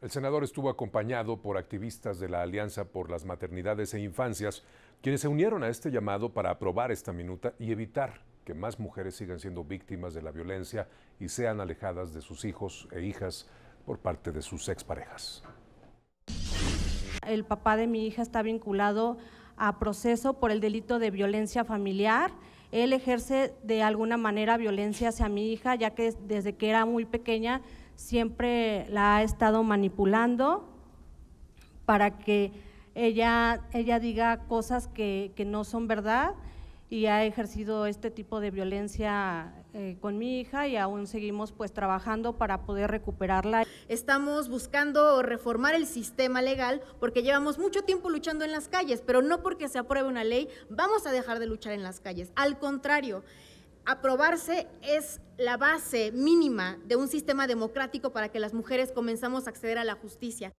El senador estuvo acompañado por activistas de la Alianza por las Maternidades e Infancias, quienes se unieron a este llamado para aprobar esta minuta y evitar que más mujeres sigan siendo víctimas de la violencia y sean alejadas de sus hijos e hijas por parte de sus exparejas. El papá de mi hija está vinculado a proceso por el delito de violencia familiar. Él ejerce de alguna manera violencia hacia mi hija, ya que desde que era muy pequeña siempre la ha estado manipulando para que ella, ella diga cosas que, no son verdad y ha ejercido este tipo de violencia eh, con mi hija y aún seguimos pues trabajando para poder recuperarla. Estamos buscando reformar el sistema legal porque llevamos mucho tiempo luchando en las calles, pero no porque se apruebe una ley vamos a dejar de luchar en las calles, al contrario aprobarse es la base mínima de un sistema democrático para que las mujeres comenzamos a acceder a la justicia.